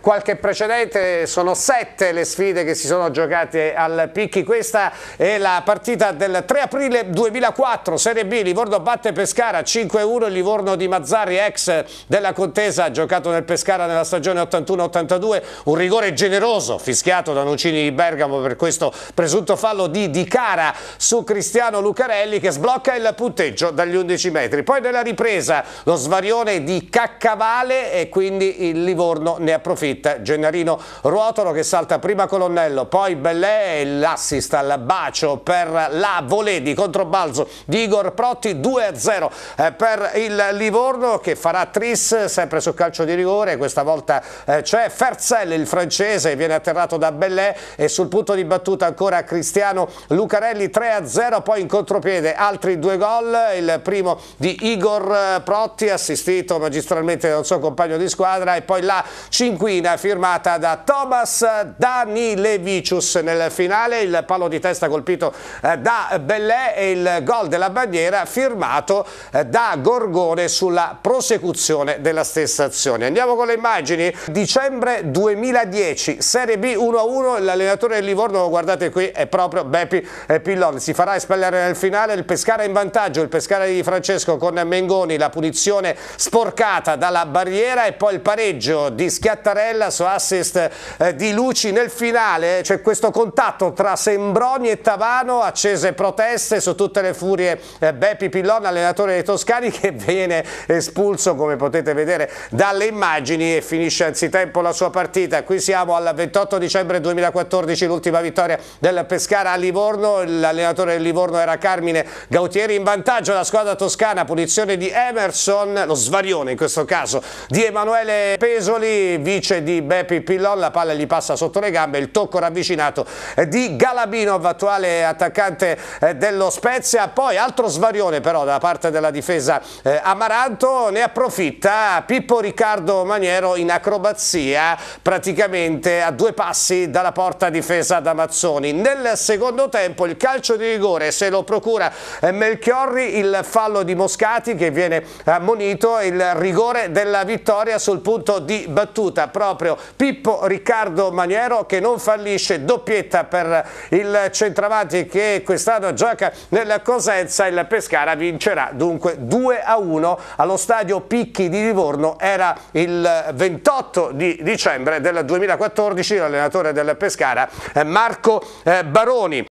qualche precedente, sono sette le sfide che si sono giocate al Picchi, questa è la partita del 3 aprile 2004, Serie B, Livorno batte Pescara 5-1, Livorno di Mazzari, ex della contesa, giocato nel Pescara nella stagione 81-82, un rigore generoso fischiato da Nucini di Bergamo per questo presunto fallo di Di Cara su Cristiano Lucarelli che sblocca il punteggio dagli 11 metri. Poi nella ripresa lo svarione di Caccavale e quindi il Livorno ne approfitta sconfitta, Gennarino Ruotolo che salta prima Colonnello, poi Bellè e l'assist al bacio per la volée di controbalzo di Igor Protti, 2-0 eh, per il Livorno che farà tris sempre sul calcio di rigore, questa volta eh, c'è Ferzel il francese, viene atterrato da Bellè e sul punto di battuta ancora Cristiano Lucarelli 3-0, poi in contropiede altri due gol, il primo di Igor eh, Protti assistito magistralmente dal suo compagno di squadra e poi la Cinquina pallina firmata da Thomas Danilevicius nel finale, il palo di testa colpito eh, da Bellè e il gol della bandiera firmato eh, da Gorgone sulla prosecuzione della stessa azione. Andiamo con le immagini, dicembre 2010, Serie B 1-1, l'allenatore del Livorno, guardate qui, è proprio Beppi eh, Pillon, si farà espellere nel finale, il Pescara in vantaggio, il Pescara di Francesco con Mengoni, la punizione sporcata dalla barriera e poi il pareggio di Schiattarelli Barella su assist eh, di Luci nel finale, c'è questo contatto tra Sembroni e Tavano, accese proteste su tutte le furie eh, Beppi Pillon, allenatore dei Toscani che viene espulso come potete vedere dalle immagini e finisce anzitempo la sua partita, qui siamo al 28 dicembre 2014 l'ultima vittoria del Pescara a Livorno, l'allenatore del Livorno era Carmine Gautieri in vantaggio la squadra toscana, punizione di Emerson, lo svarione in questo caso di Emanuele Pesoli, vice di Beppi Pillon, la palla gli passa sotto le gambe, il tocco ravvicinato di Galabinov, attuale attaccante eh, dello Spezia, poi altro svarione però da parte della difesa eh, Amaranto, ne approfitta Pippo Riccardo Maniero in acrobazia praticamente a due passi dalla porta difesa da Mazzoni. Nel secondo tempo il calcio di rigore se lo procura eh, Melchiorri, il fallo di Moscati che viene ammonito, il rigore della vittoria sul punto di battuta proprio Pippo Riccardo Maniero che non fallisce, doppietta per il centravanti che quest'anno gioca nella Cosenza il Pescara vincerà dunque 2 a 1 allo stadio Picchi di Livorno era il 28 di dicembre del 2014 l'allenatore del Pescara Marco eh, Baroni